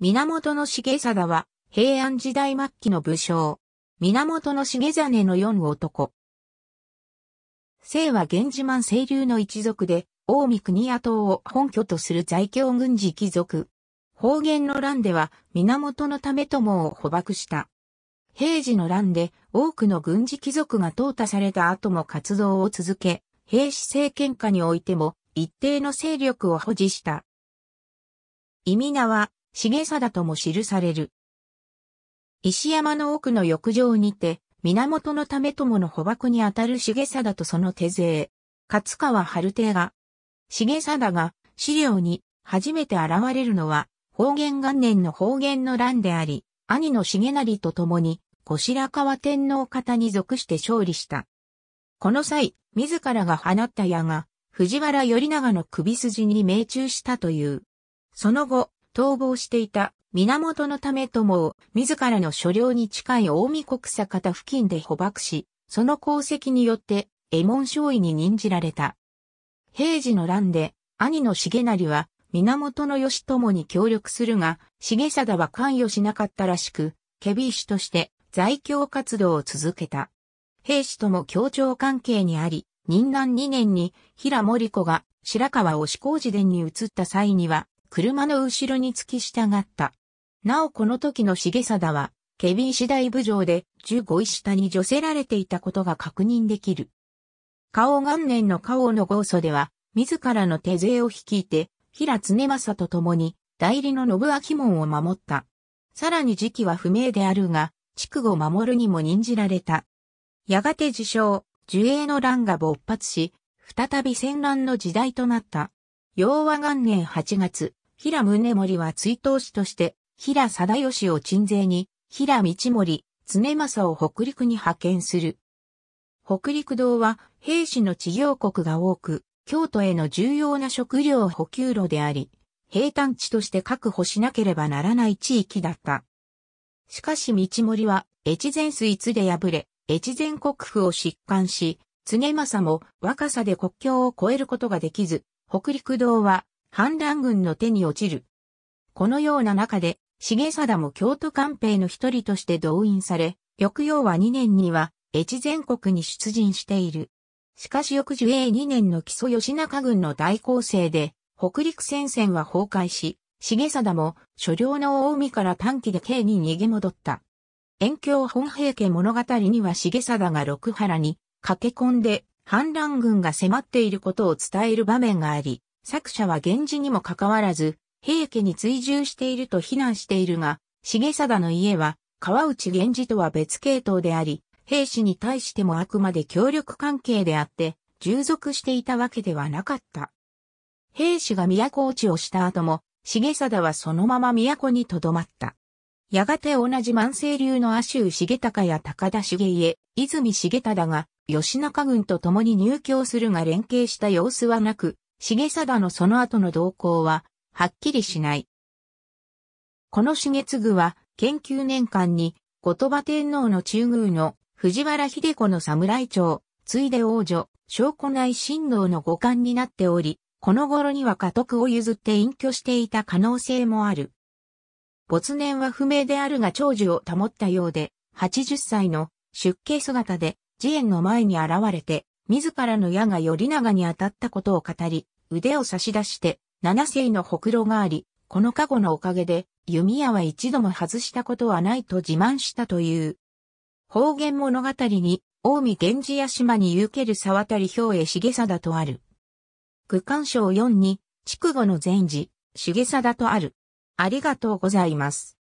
源重貞は、平安時代末期の武将。源重真の四男。姓は源氏満清流の一族で、近江国野党を本拠とする在京軍事貴族。方言の乱では、源のためもを捕獲した。平治の乱で、多くの軍事貴族が淘汰された後も活動を続け、平氏政権下においても、一定の勢力を保持した。忌名は、重貞とも記される。石山の奥の浴場にて、源の為朝の捕獲にあたる重貞とその手勢、勝川春亭が、重貞が資料に初めて現れるのは、方言元年の方言の乱であり、兄の重成と共に、後白河天皇方に属して勝利した。この際、自らが放った矢が、藤原頼長の首筋に命中したという。その後、逃亡していた源のため友を自らの所領に近い大見国坂田付近で捕獲し、その功績によって衛門少尉に任じられた。平治の乱で兄の重成は源義朝に協力するが、重貞は関与しなかったらしく、ケビー氏として在京活動を続けた。平氏とも協調関係にあり、任南2年に平森子が白川押工寺殿に移った際には、車の後ろに突き従った。なおこの時の重貞は、ケビン次第部上で15位下に除せられていたことが確認できる。花王元年の花王の豪祖では、自らの手勢を率いて、平常政と共に、代理の信明門を守った。さらに時期は不明であるが、区を守るにも任じられた。やがて自称、樹影の乱が勃発し、再び戦乱の時代となった。洋和元年8月、平宗盛は追悼士として、平貞義を鎮西に、平道盛、常政を北陸に派遣する。北陸道は兵士の治療国が多く、京都への重要な食料補給路であり、平坦地として確保しなければならない地域だった。しかし道盛は、越前水津で敗れ、越前国府を疾患し、常政も若さで国境を越えることができず、北陸道は反乱軍の手に落ちる。このような中で、重貞も京都官兵の一人として動員され、翌要は2年には、越前国に出陣している。しかし翌樹永2年の基礎吉中軍の大攻勢で、北陸戦線は崩壊し、重貞も、所領の大海から短期で京に逃げ戻った。遠京本平家物語には重貞が六原に、駆け込んで、反乱軍が迫っていることを伝える場面があり、作者は源氏にもかかわらず、平家に追従していると非難しているが、重貞の家は、川内源氏とは別系統であり、兵士に対してもあくまで協力関係であって、従属していたわけではなかった。兵士が都落ちをした後も、重貞はそのまま都に留まった。やがて同じ万世流の阿州重隆や高田重家、泉重忠が、吉中軍と共に入居するが連携した様子はなく、重貞のその後の動向は、はっきりしない。この重次は、研究年間に、後鳥羽天皇の中宮の藤原秀子の侍長、ついで王女、証拠内親王の五冠になっており、この頃には家督を譲って隠居していた可能性もある。没年は不明であるが長寿を保ったようで、80歳の出家姿で、慈円の前に現れて、自らの矢が頼長に当たったことを語り、腕を差し出して、七世のほくろがあり、この加護のおかげで、弓矢は一度も外したことはないと自慢したという。方言物語に、近江源氏屋島に行ける沢渡兵衛重貞とある。区間賞4に、筑後の禅寺、重貞とある。ありがとうございます。